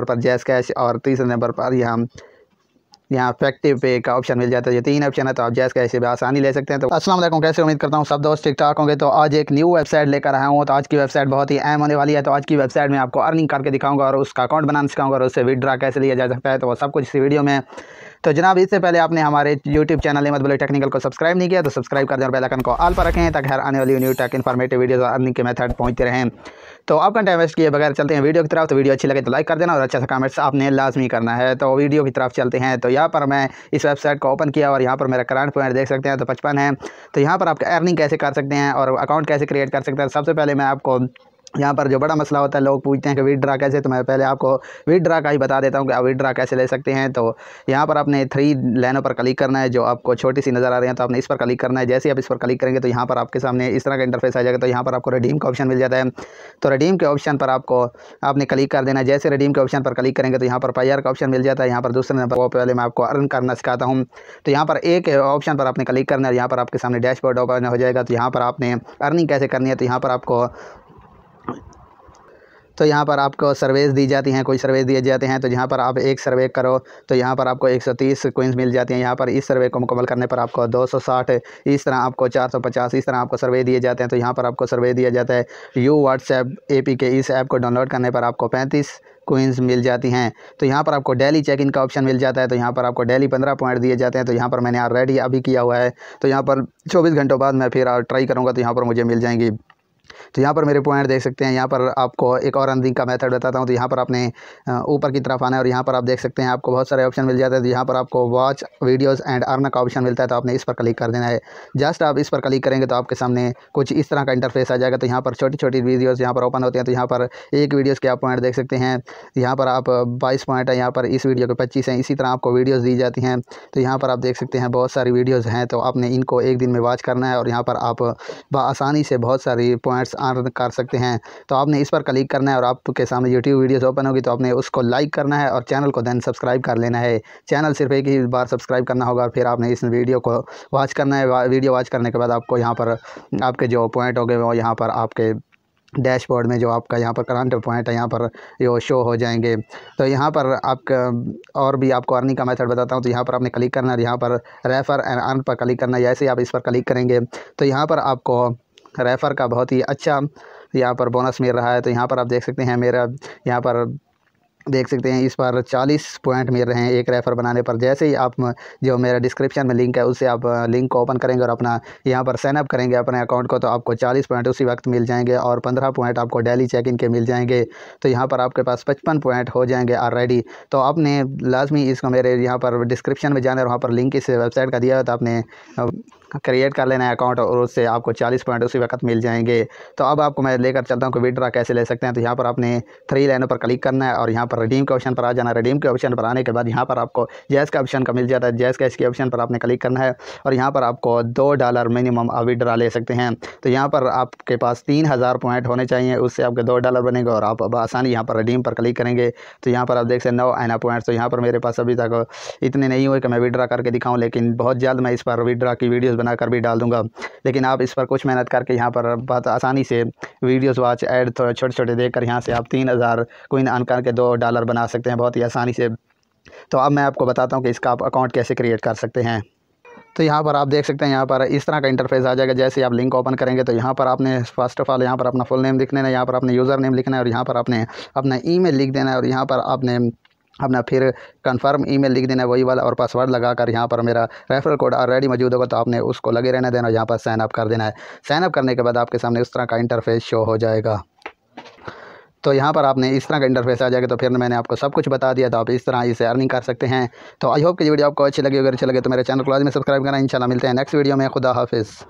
number पर जैस cash और तीसरे नंबर पर यहाँ यहाँ फैक्टिव पे का ऑप्शन मिल जाता है ये तीन ऑप्शन है तो आप जैस कैसे भी आसानी ले सकते हैं तो वालेकुम कैसे उम्मीद करता हूँ सब दोस्त ठीक ठाक होंगे तो आज एक न्यू वेबसाइट लेकर आया हूँ तो आज की वेबसाइट बहुत ही अहम होने वाली है तो आज की वेबसाइट में आपको अर्निंग करके दिखाऊंगा और उसका अकाउंट बनाना सिखाऊंगा और उससे विड्रा कैसे लिया जा सकता है तो वो सब कुछ इस वीडियो में तो जनाब इससे पहले आपने हमारे यूट्यूब चैनल अहमद बोले टेक्निकल को सब्सक्राइब नहीं किया तो सब्सक्राइब कर दें और बेलाइकन को आल पर रखें ताकि हर आने वाली न्यू टेक इन्फॉर्मेटिव वीडियोज़ और अर्निंग के मेथड पहुँचते रहें तो आपका टाइम वेस्ट किए बगैर चलते हैं वीडियो की तरफ तो वीडियो अच्छी लगे तो लाइक कर देना और अच्छा सा कमेंट्स आपने लाजमी करना है तो वीडियो की तरफ चलते हैं तो यहाँ पर मैं इस वेबसाइट को ओपन किया और यहाँ पर मेरा करंट पॉइंट देख सकते हैं तो पचपन है तो यहाँ पर आप अर्निंग कैसे कर सकते हैं और अकाउंट कैसे क्रिएट कर सकते हैं सबसे पहले मैं आपको यहाँ पर जो बड़ा मसला होता है लोग पूछते हैं कि ड्रा कैसे तो मैं पहले आपको ड्रा का ही बता देता हूँ कि आप ड्रा कैसे ले सकते हैं तो यहाँ पर आपने थ्री लाइनों पर क्लिक करना है जो आपको छोटी सी नज़र आ रही है तो आपने इस पर क्लिक करना है जैसे आप इस पर क्लिक करेंगे तो यहाँ पर आपके सामने इस तरह का इंटरफेस आ जाएगा तो यहाँ पर आपको रिडीम का ऑप्शन मिल जाता है तो रिडीम के ऑप्शन पर आपको आपने क्लिक कर देना है जैसे रिडीम के ऑप्शन पर क्लिक करेंगे तो यहाँ पर पाईआर का ऑप्शन मिल जाता है यहाँ पर दूसरे नंबर वो पहले मैं आपको अर्न करना सिखाता हूँ तो यहाँ पर एक ऑप्शन पर आपने क्लिक करना है यहाँ पर आपके सामने डैशबोर्ड ओपन हो जाएगा तो यहाँ पर आपने अर्निंग कैसे करनी है तो यहाँ पर आपको तो यहाँ पर आपको सर्वेस दी जाती हैं कोई सर्वेस दिए जाते हैं तो यहाँ पर आप एक सर्वे करो तो यहाँ पर आपको 130 क्विंस मिल जाती हैं यहाँ पर इस सर्वे को मुकम्मल करने पर आपको 260 इस तरह आपको 450 इस तरह आपको सर्वे दिए जाते हैं तो यहाँ पर आपको सर्वे दिया जाता है यू व्हाट्सएप ए के इस ऐप को डाउनलोड करने पर आपको पैंतीस क्वींस मिल जाती हैं तो यहाँ पर आपको डेली चेक इन का ऑप्शन मिल जाता है तो यहाँ पर आपको डेली पंद्रह पॉइंट दिए जाते हैं तो यहाँ पर मैंने ऑलरेडी अभी किया हुआ है तो यहाँ पर चौबीस घंटों बाद मैं फिर ट्राई करूँगा तो यहाँ पर मुझे मिल जाएंगी तो यहाँ पर मेरे पॉइंट देख सकते हैं यहाँ पर आपको एक और अनरिंग का मेथड बताता हूँ तो यहाँ पर आपने ऊपर की तरफ आना है और यहाँ पर आप देख सकते हैं आपको बहुत सारे ऑप्शन मिल जाते हैं तो यहाँ पर आपको वॉच वीडियोज़ एंड अर्न का ऑप्शन मिलता है तो आपने इस पर क्लिक कर देना है जस्ट आप इस पर क्लिक करेंगे तो आपके सामने कुछ इस तरह का इंटरफेस आ जाएगा तो यहाँ पर छोटी छोटी वीडियोज़ यहाँ पर ओपन होते हैं तो यहाँ पर एक वीडियोज़ के आप पॉइंट देख सकते हैं यहाँ पर आप बाईस पॉइंट है यहाँ पर इस वीडियो के पच्चीस हैं इसी तरह आपको वीडियोज़ दी जाती हैं तो यहाँ पर आप देख सकते हैं बहुत सारी वीडियोज़ हैं तो आपने इनको एक दिन में वॉच करना है और यहाँ पर आप आसानी से बहुत सारी पॉइंट्स आर्न कर सकते हैं तो आपने इस पर क्लिक करना है और आपके सामने यूट्यूब वीडियोज़ ओपन होगी तो आपने उसको लाइक करना है और चैनल को देन सब्सक्राइब कर लेना है चैनल सिर्फ एक ही बार सब्सक्राइब करना होगा और फिर आपने इस वीडियो को वॉच करना है वीडियो वॉच करने के बाद आपको यहाँ पर आपके जो पॉइंट हो गए वो यहाँ पर आपके डैशबोर्ड में जो आपका यहाँ पर करंट पॉइंट है यहाँ पर यो शो हो जाएंगे तो यहाँ पर आपका और भी आपको अर्निंग का मेथड बताता हूँ तो यहाँ पर आपने क्लिक करना है यहाँ पर रेफर एंड अर्न पर क्लिक करना है जैसे आप इस पर क्लिक करेंगे तो यहाँ पर आपको रेफ़र का बहुत ही अच्छा यहाँ पर बोनस मिल रहा है तो यहाँ पर आप देख सकते हैं मेरा यहाँ पर देख सकते हैं इस पर 40 पॉइंट मिल रहे हैं एक रेफ़र बनाने पर जैसे ही आप जो मेरा डिस्क्रिप्शन में लिंक है उससे आप लिंक को ओपन करेंगे और अपना यहाँ पर साइनअप करेंगे अपने अकाउंट को तो आपको 40 पॉइंट उसी वक्त मिल जाएंगे और 15 पॉइंट आपको डेली चेक इन के मिल जाएंगे तो यहाँ पर आपके पास पचपन पॉइंट हो जाएंगे ऑलरेडी तो आपने लाजमी इसको मेरे यहाँ पर डिस्क्रिप्शन में जाना और वहाँ पर लिंक इस वेबसाइट का दिया है तो आपने क्रिएट कर लेना है अकाउंट और उससे आपको 40 पॉइंट उसी वक्त मिल जाएंगे तो अब आपको मैं लेकर चलता हूँ कि विड्रा कैसे ले सकते हैं तो यहाँ पर आपने थ्री लाइनों पर क्लिक करना है और यहाँ पर रिडीम के ऑप्शन पर आ जाना रिडीम के ऑप्शन पर आने के बाद यहाँ पर आपको जैस का ऑप्शन का मिल जाता है जैस कैश के ऑप्शन पर आपने क्लिक करना है और यहाँ पर आपको दो डॉलर मिनिमम आप विड्रा ले सकते हैं तो यहाँ पर आपके पास तीन हज़ार पॉइंट होने चाहिए उससे आपके दो डॉलर बनेंगे और आप अब आसानी यहाँ पर रिडीम पर क्लिक करेंगे तो यहाँ पर आप देख सकते नौ एना पॉइंट्स तो यहाँ पर मेरे पास अभी तक इतने नहीं हुए कि मैं विड्रा करके दिखाऊँ लेकिन बहुत जल्द मैं इस पर विड्रा की वीडियोज़ बनाकर भी डाल दूँगा लेकिन आप इस पर कुछ मेहनत करके यहाँ पर बहुत आसानी से वीडियोस वाच ऐड थोड़े तो छोटे छोटे देख कर यहाँ से आप तीन हज़ार कोइन अन करके दो डॉलर बना सकते हैं बहुत ही आसानी से तो अब मैं आपको बताता हूँ कि इसका आप अकाउंट कैसे क्रिएट कर सकते हैं तो यहाँ पर आप देख सकते हैं यहाँ पर इस तरह का इंटरफेस आ जाएगा जैसे आप लिंक ओपन करेंगे तो यहाँ पर आपने फर्स्ट ऑफ ऑल यहाँ पर अपना फुल नेम लिख है यहाँ पर अपने यूज़र नेम लिखना है और यहाँ पर आपने अपना ईमेल लिख देना है और यहाँ पर आपने अपना फिर कंफर्म ईमेल लिख देना वही वाला और पासवर्ड लगा कर यहाँ पर मेरा रेफरल कोड ऑलरेडी मौजूद होगा तो आपने उसको लगे रहने देना यहाँ पर साइन अप कर देना है साइन अप करने के बाद आपके सामने उस तरह का इंटरफेस शो हो जाएगा तो यहाँ पर आपने इस तरह का इंटरफेस आ जाएगा तो फिर मैंने आपको सब कुछ बता दिया तो आप इस तरह इसे अर्निंग कर सकते हैं तो आई होप कि वीडियो आपको अच्छी लगी अगर अच्छी लगे तो मेरे चैनल को लाजमी सब्सक्राइब करना इंशाल्लाह मिलते हैं नेक्स्ट वीडियो में खुदा हाफिज़